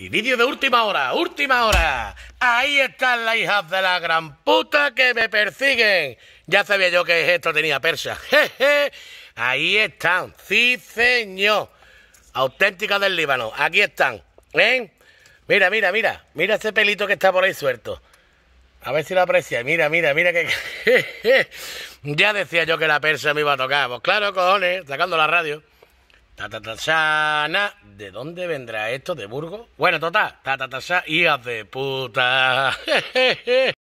Y vídeo de última hora, última hora. Ahí están las hijas de la gran puta que me persiguen. Ya sabía yo que esto tenía persa. Ahí están. Sí, señor. Auténtica del Líbano. Aquí están. Ven, ¿eh? Mira, mira, mira. Mira ese pelito que está por ahí suelto. A ver si lo aprecia. Mira, mira, mira que... ya decía yo que la persa me iba a tocar. Pues claro, cojones, sacando la radio. Tatatasana. ¿De dónde vendrá esto? ¿De Burgo? Bueno, total. Tatatasana. Hijas de puta.